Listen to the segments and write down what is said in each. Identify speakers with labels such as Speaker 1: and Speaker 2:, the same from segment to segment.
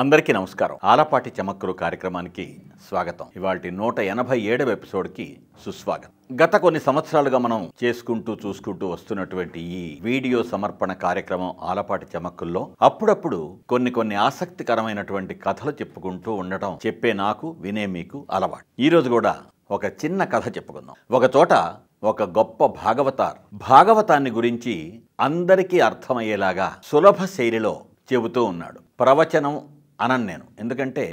Speaker 1: అందరికీ నమస్కారం ఆలపాటి చమక్కలు కార్యక్రమానికి స్వాగతం ఇవాళ నూట ఎనభై ఏడవ ఎపిసోడ్కి సుస్వాగతం గత కొన్ని సంవత్సరాలుగా మనం చేసుకుంటూ చూసుకుంటూ వస్తున్నటువంటి ఈ వీడియో సమర్పణ కార్యక్రమం ఆలపాటి చమక్కుల్లో అప్పుడప్పుడు కొన్ని కొన్ని ఆసక్తికరమైనటువంటి కథలు చెప్పుకుంటూ ఉండటం చెప్పే నాకు వినే మీకు అలవాటు ఈరోజు కూడా ఒక చిన్న కథ చెప్పుకుందాం ఒక చోట ఒక గొప్ప భాగవతార్ భాగవతాన్ని గురించి అందరికీ అర్థమయ్యేలాగా సులభ శైలిలో చెబుతూ ఉన్నాడు ప్రవచనం అనను నేను ఎందుకంటే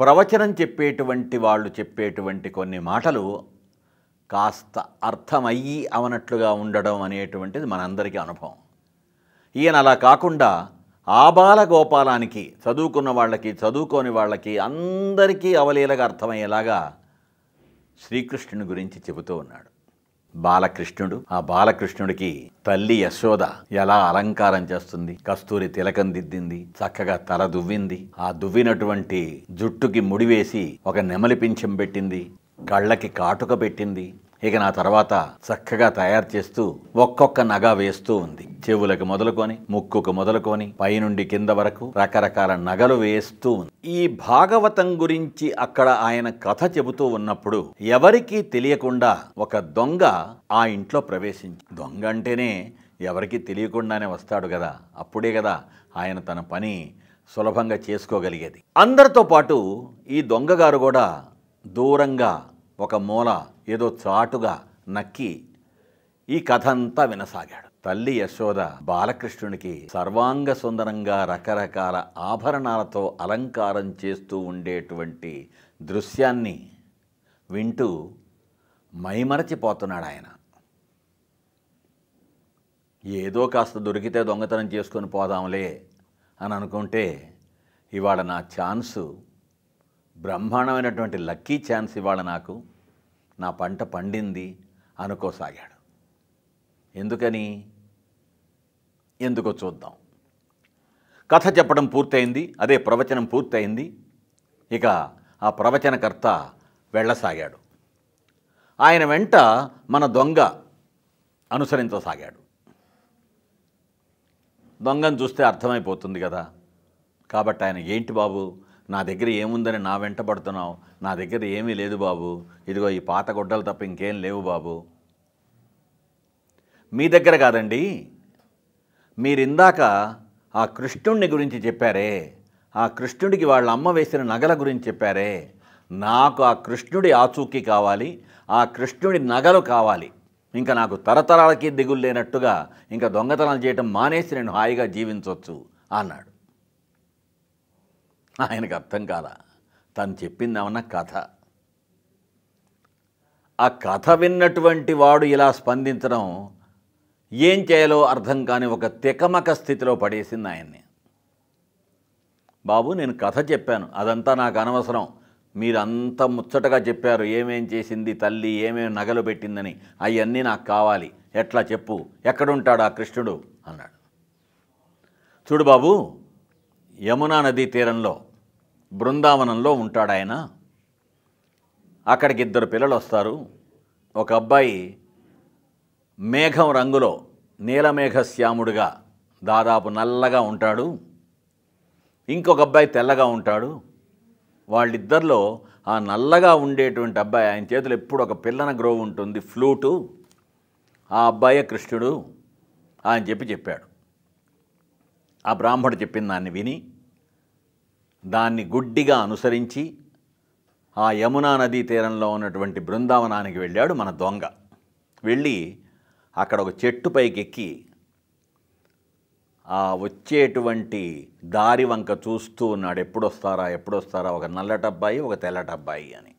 Speaker 1: ప్రవచనం చెప్పేటువంటి వాళ్ళు చెప్పేటువంటి కొన్ని మాటలు కాస్త అర్థమయ్యి అవనట్లుగా ఉండడం అనేటువంటిది మనందరికీ అనుభవం ఈయన అలా కాకుండా ఆబాల గోపాలానికి చదువుకున్న వాళ్ళకి చదువుకోని వాళ్ళకి అందరికీ అవలీలగా అర్థమయ్యేలాగా శ్రీకృష్ణుని గురించి చెబుతూ ఉన్నాడు బాలకృష్ణుడు ఆ బాలకృష్ణుడికి తల్లి యశోద ఎలా అలంకారం చేస్తుంది కస్తూరి తిలకం దిద్దింది చక్కగా తల దువ్వింది ఆ దువ్వినటువంటి జుట్టుకి ముడివేసి ఒక నెమలి పింఛం పెట్టింది కళ్ళకి కాటుక పెట్టింది ఇక నా తర్వాత చక్కగా తయారు చేస్తూ ఒక్కొక్క నగ వేస్తూ ఉంది చెవులకు మొదలుకొని ముక్కుకు మొదలుకొని పైనుండి కింద వరకు రకరకాల నగలు వేస్తూ ఉంది ఈ భాగవతం గురించి అక్కడ ఆయన కథ చెబుతూ ఉన్నప్పుడు ఎవరికీ తెలియకుండా ఒక దొంగ ఆ ఇంట్లో ప్రవేశించి దొంగ అంటేనే ఎవరికీ తెలియకుండానే వస్తాడు కదా అప్పుడే కదా ఆయన తన పని సులభంగా చేసుకోగలిగేది అందరితో పాటు ఈ దొంగగారు కూడా దూరంగా ఒక మూల ఏదో చాటుగా నక్కి ఈ కథ అంతా వినసాగాడు తల్లి యశోద బాలకృష్ణునికి సర్వాంగ సుందరంగా రకరకాల ఆభరణాలతో అలంకారం చేస్తూ ఉండేటువంటి దృశ్యాన్ని వింటూ మైమరచిపోతున్నాడు ఆయన ఏదో కాస్త దొరికితే దొంగతనం చేసుకొని పోదాంలే అని అనుకుంటే ఇవాళ నా ఛాన్సు బ్రహ్మాండమైనటువంటి లక్కీ ఛాన్స్ ఇవాళ నాకు నా పంట పండింది అనుకోసాగాడు ఎందుకని ఎందుకో చూద్దాం కథ చెప్పడం పూర్తయింది అదే ప్రవచనం పూర్తయింది ఇక ఆ ప్రవచనకర్త వెళ్ళసాగాడు ఆయన వెంట మన దొంగ అనుసరించసాగాడు దొంగను చూస్తే అర్థమైపోతుంది కదా కాబట్టి ఆయన ఏంటి బాబు నా దగ్గర ఏముందని నా వెంటబడుతున్నావు నా దగ్గర ఏమీ లేదు బాబు ఇదిగో ఈ పాత గొడ్డలు తప్ప ఇంకేం లేవు బాబు మీ దగ్గర కాదండి మీరిందాక ఆ కృష్ణుడిని గురించి చెప్పారే ఆ కృష్ణుడికి వాళ్ళ అమ్మ వేసిన నగల గురించి చెప్పారే నాకు ఆ కృష్ణుడి ఆచూకీ కావాలి ఆ కృష్ణుడి నగలు కావాలి ఇంకా నాకు తరతరాలకి దిగులు లేనట్టుగా ఇంకా దొంగతనాలు చేయటం మానేసి నేను హాయిగా జీవించవచ్చు అన్నాడు ఆయనకు అర్థం కాల తను చెప్పింది ఏమన్నా కథ ఆ కథ విన్నటువంటి వాడు ఇలా స్పందించడం ఏం చేయాలో అర్థం కాని ఒక తికమక స్థితిలో పడేసింది ఆయన్ని బాబు నేను కథ చెప్పాను అదంతా నాకు అనవసరం మీరు అంత ముచ్చటగా చెప్పారు ఏమేం చేసింది తల్లి ఏమేమి నగలు పెట్టిందని అవన్నీ నాకు కావాలి ఎట్లా చెప్పు ఎక్కడుంటాడు ఆ కృష్ణుడు అన్నాడు చూడు బాబు యమునా నదీ తీరంలో బృందావనంలో ఉంటాడు ఆయన అక్కడికి ఇద్దరు పిల్లలు వస్తారు ఒక అబ్బాయి మేఘం రంగులో నీలమేఘ దాదాపు నల్లగా ఉంటాడు ఇంకొక అబ్బాయి తెల్లగా ఉంటాడు వాళ్ళిద్దరిలో ఆ నల్లగా ఉండేటువంటి అబ్బాయి ఆయన చేతులు ఎప్పుడు ఒక పిల్లన గ్రో ఉంటుంది ఫ్లూటు ఆ అబ్బాయే కృష్ణుడు అని చెప్పి చెప్పాడు ఆ బ్రాహ్మడు చెప్పిన దాన్ని విని దాన్ని గుడ్డిగా అనుసరించి ఆ యమునా నదీ తీరంలో ఉన్నటువంటి బృందావనానికి వెళ్ళాడు మన దొంగ వెళ్ళి అక్కడ ఒక చెట్టు పైకెక్కి ఆ వచ్చేటువంటి దారి వంక చూస్తూ ఉన్నాడు ఎప్పుడొస్తారా ఎప్పుడొస్తారా ఒక నల్లటబ్బాయి ఒక తెల్లటబ్బాయి అని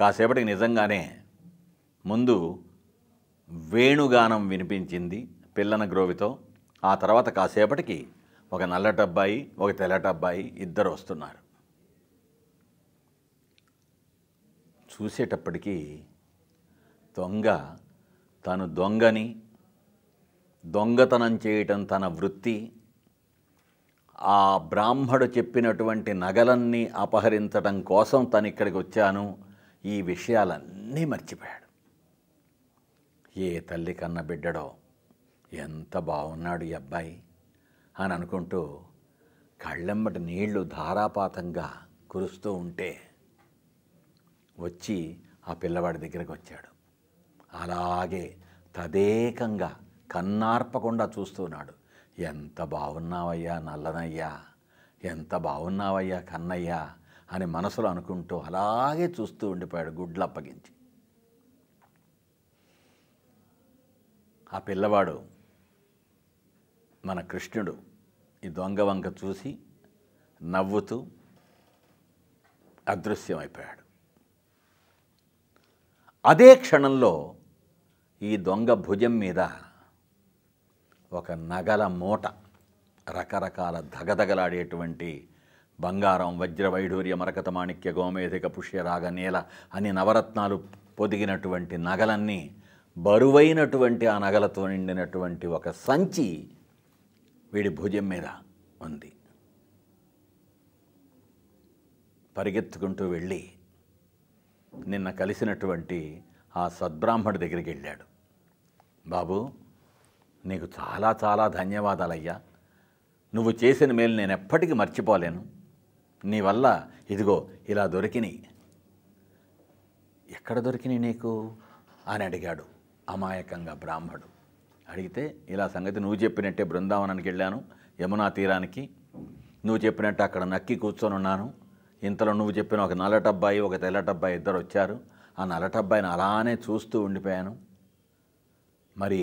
Speaker 1: కాసేపటికి నిజంగానే ముందు వేణుగానం వినిపించింది పిల్లన గ్రోవితో ఆ తర్వాత కాసేపటికి ఒక నల్లటి అబ్బాయి ఒక తెల్లటి అబ్బాయి ఇద్దరు వస్తున్నారు చూసేటప్పటికీ దొంగ తను దొంగని దొంగతనం చేయటం తన వృత్తి ఆ బ్రాహ్మడు చెప్పినటువంటి నగలన్నీ అపహరించడం కోసం తను ఇక్కడికి వచ్చాను ఈ విషయాలన్నీ మర్చిపోయాడు ఏ తల్లి కన్న బిడ్డడో ఎంత బాగున్నాడు ఈ అబ్బాయి అని అనుకుంటూ కళ్ళెమ్మటి నీళ్లు ధారాపాతంగా కురుస్తూ ఉంటే వచ్చి ఆ పిల్లవాడి దగ్గరకు వచ్చాడు అలాగే తదేకంగా కన్నార్పకుండా చూస్తున్నాడు ఎంత బాగున్నావయ్యా నల్లనయ్యా ఎంత బాగున్నావయ్యా కన్నయ్యా అని మనసులో అనుకుంటూ అలాగే చూస్తూ ఉండిపోయాడు గుడ్లు అప్పగించి ఆ పిల్లవాడు మన కృష్ణుడు ఈ దొంగ వంక చూసి నవ్వుతూ అదృశ్యమైపోయాడు అదే క్షణంలో ఈ దొంగ భుజం మీద ఒక నగల మూట రకరకాల ధగధగలాడేటువంటి బంగారం వజ్ర వైఢూర్య మరకత మాణిక్య గోమేధిక పుష్యరాగ నేల అని నవరత్నాలు పొదిగినటువంటి నగలన్నీ బరువైనటువంటి ఆ నగలతో నిండినటువంటి ఒక సంచి వీడి భుజం మీద ఉంది పరిగెత్తుకుంటూ వెళ్ళి నిన్న కలిసినటువంటి ఆ సద్బ్రాహ్మణుడి దగ్గరికి వెళ్ళాడు బాబు నీకు చాలా చాలా ధన్యవాదాలయ్యా నువ్వు చేసిన మేలు నేను ఎప్పటికీ మర్చిపోలేను నీ వల్ల ఇదిగో ఇలా దొరికినాయి ఎక్కడ దొరికినాయి నీకు అని అడిగాడు అమాయకంగా బ్రాహ్మడు అడిగితే ఇలా సంగతి నువ్వు చెప్పినట్టే బృందావనానికి వెళ్ళాను యమునా తీరానికి నువ్వు చెప్పినట్టు అక్కడ నక్కి కూర్చొని ఉన్నాను ఇంతలో నువ్వు చెప్పిన ఒక నల్లటబ్బాయి ఒక తెల్లటబ్బాయి ఇద్దరు వచ్చారు ఆ నల్లటబ్బాయిని అలానే చూస్తూ ఉండిపోయాను మరి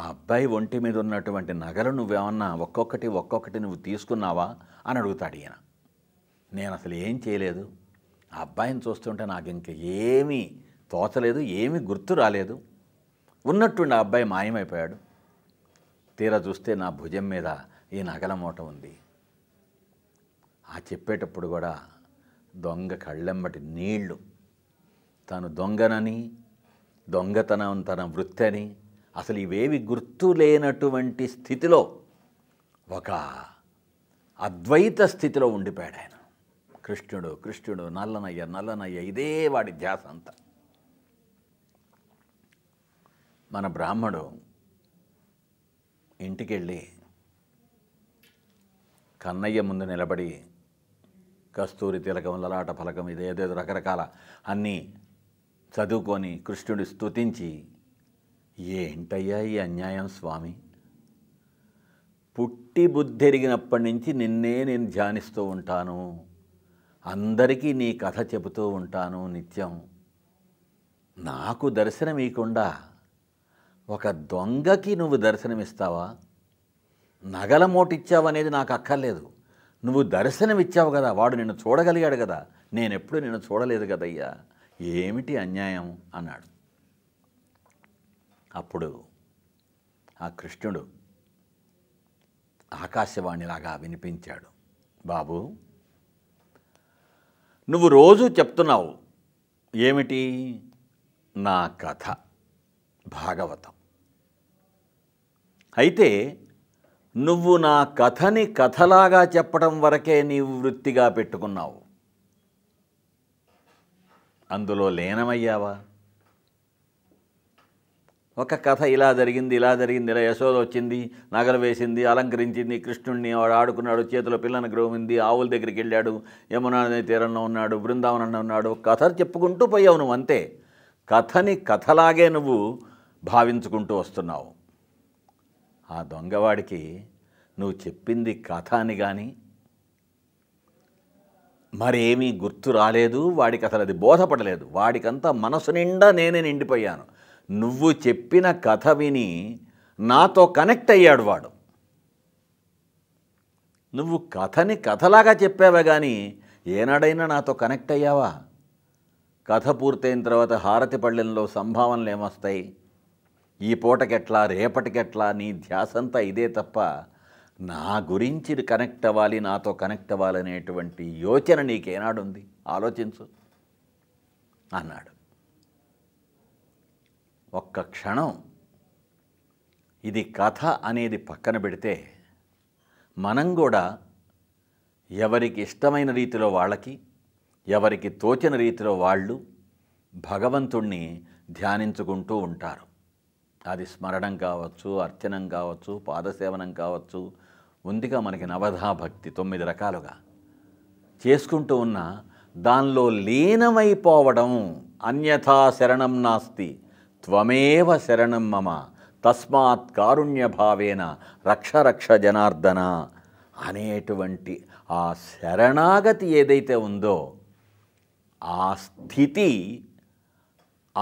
Speaker 1: ఆ అబ్బాయి ఒంటి మీద ఉన్నటువంటి నగలు నువ్వేమన్నా ఒక్కొక్కటి ఒక్కొక్కటి నువ్వు తీసుకున్నావా అని అడుగుతాడు ఈయన నేను అసలు ఏం చేయలేదు ఆ అబ్బాయిని చూస్తుంటే నాకు ఇంక ఏమీ తోచలేదు ఏమీ గుర్తు రాలేదు ఉన్నట్టుండి ఆ అబ్బాయి మాయమైపోయాడు తీరా చూస్తే నా భుజం మీద ఈ నగల మూట ఉంది ఆ చెప్పేటప్పుడు కూడా దొంగ కళ్ళెంబటి నీళ్లు తను దొంగనని దొంగతనం తన వృత్తి అని అసలు ఇవేవి గుర్తు లేనటువంటి స్థితిలో ఒక అద్వైత స్థితిలో ఉండిపోయాడు ఆయన కృష్ణుడు కృష్ణుడు నల్లనయ్య నల్లనయ్య ఇదే వాడి ధ్యాస అంతా మన బ్రాహ్మడు ఇంటికెళ్ళి కన్నయ్య ముందు నిలబడి కస్తూరి తిలకం లలాట ఫలకం ఇదేదేదో రకరకాల అన్నీ చదువుకొని కృష్ణుడి స్తుతించి ఏంటయ్యా ఈ అన్యాయం స్వామి పుట్టి బుద్ధి ఎరిగినప్పటి నుంచి నిన్నే నేను ధ్యానిస్తూ ఉంటాను అందరికీ నీ కథ చెబుతూ ఉంటాను నిత్యం నాకు దర్శనం ఇయకుండా ఒక దొంగకి నువ్వు దర్శనమిస్తావా నగల మోటిచ్చావు అనేది నాకు అక్కర్లేదు నువ్వు దర్శనమిచ్చావు కదా వాడు నిన్ను చూడగలిగాడు కదా నేను ఎప్పుడు నిన్ను చూడలేదు కదయ్యా ఏమిటి అన్యాయం అన్నాడు అప్పుడు ఆ కృష్ణుడు ఆకాశవాణిలాగా వినిపించాడు బాబు నువ్వు రోజు చెప్తున్నావు ఏమిటి నా కథ భాగవతం అయితే నువ్వు నా కథని కథలాగా చెప్పడం వరకే నీవు వృత్తిగా పెట్టుకున్నావు అందులో లీనమయ్యావా ఒక కథ ఇలా జరిగింది ఇలా జరిగింది ఇలా యశోద వచ్చింది నగలు వేసింది అలంకరించింది కృష్ణుడిని వాడు ఆడుకున్నాడు చేతిలో పిల్లని గ్రోమింది ఆవుల దగ్గరికి వెళ్ళాడు యమునా తీరంలో ఉన్నాడు బృందావనంలో ఉన్నాడు కథ చెప్పుకుంటూ పోయావు నువ్వు అంతే కథని కథలాగే నువ్వు భావించుకుంటూ వస్తున్నావు ఆ దొంగవాడికి నువ్వు చెప్పింది కథ అని కానీ మరేమీ గుర్తు రాలేదు వాడికి అసలు అది బోధపడలేదు వాడికంతా మనసు నిండా నేనే నిండిపోయాను నువ్వు చెప్పిన కథ విని నాతో కనెక్ట్ అయ్యాడు వాడు నువ్వు కథని కథలాగా చెప్పావే కానీ ఏనాడైనా నాతో కనెక్ట్ అయ్యావా కథ పూర్తయిన తర్వాత హారతి పళ్ళెంలో సంభావనలు ఏమొస్తాయి ఈ పూటకెట్లా రేపటికెట్లా నీ ధ్యాసంతా ఇదే తప్ప నా గురించి కనెక్ట్ అవ్వాలి నాతో కనెక్ట్ అనేటువంటి యోచన నీకేనాడుంది ఆలోచించు అన్నాడు ఒక్క క్షణం ఇది కథ అనేది పక్కన పెడితే మనం కూడా ఎవరికి ఇష్టమైన రీతిలో వాళ్ళకి ఎవరికి తోచిన రీతిలో వాళ్ళు భగవంతుణ్ణి ధ్యానించుకుంటూ ఉంటారు అది స్మరణం కావచ్చు అర్చనం కావచ్చు పాదసేవనం కావచ్చు ఉందిగా మనకి నవధా భక్తి తొమ్మిది రకాలుగా చేసుకుంటూ ఉన్న దానిలో లీనమైపోవడం అన్యథా శరణం నాస్తి త్వమేవ శరణం మమ తస్మాత్ కారుణ్యభావేన రక్ష రక్ష జనార్దన అనేటువంటి ఆ శరణాగతి ఏదైతే ఉందో ఆ స్థితి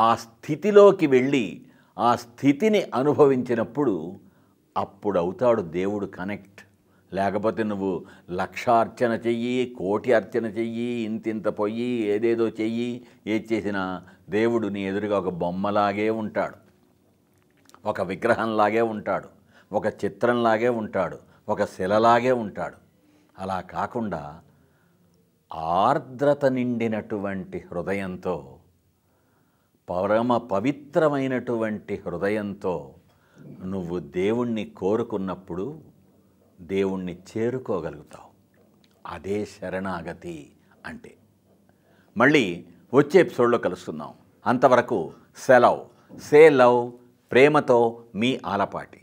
Speaker 1: ఆ స్థితిలోకి వెళ్ళి ఆ స్థితిని అనుభవించినప్పుడు అప్పుడు అవుతాడు దేవుడు కనెక్ట్ లేకపోతే నువ్వు లక్షార్చన చెయ్యి కోటి అర్చన చెయ్యి ఇంతింత పొయ్యి ఏదేదో చెయ్యి ఏది చేసినా దేవుడు నీ ఎదురుగా ఒక బొమ్మలాగే ఉంటాడు ఒక విగ్రహంలాగే ఉంటాడు ఒక చిత్రంలాగే ఉంటాడు ఒక శిలలాగే ఉంటాడు అలా కాకుండా ఆర్ద్రత నిండినటువంటి హృదయంతో పరమ పవిత్రమైనటువంటి హృదయంతో నువ్వు దేవుణ్ణి కోరుకున్నప్పుడు దేవుణ్ణి చేరుకోగలుగుతావు అదే శరణాగతి అంటే మళ్ళీ వచ్చే ఎపిసోడ్లో కలుస్తున్నాం అంతవరకు సెలవ్ సే లవ్ ప్రేమతో మీ ఆలపాటి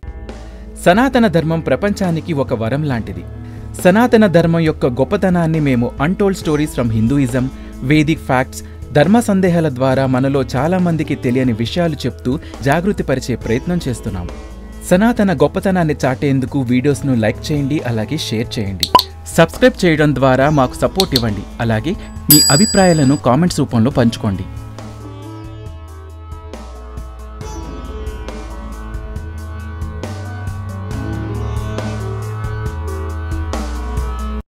Speaker 1: సనాతన ధర్మం ప్రపంచానికి ఒక వరం లాంటిది సనాతన ధర్మం యొక్క గొప్పతనాన్ని మేము untold stories from Hinduism Vedic facts ధర్మ సందేహాల ద్వారా మనలో చాలామందికి తెలియని విషయాలు చెప్తూ జాగృతిపరిచే ప్రయత్నం చేస్తున్నాం సనాతన గొప్పతనాన్ని చాటేందుకు వీడియోస్ను లైక్ చేయండి అలాగే షేర్ చేయండి సబ్స్క్రైబ్ చేయడం ద్వారా మాకు సపోర్ట్ ఇవ్వండి అలాగే మీ అభిప్రాయాలను కామెంట్స్ రూపంలో పంచుకోండి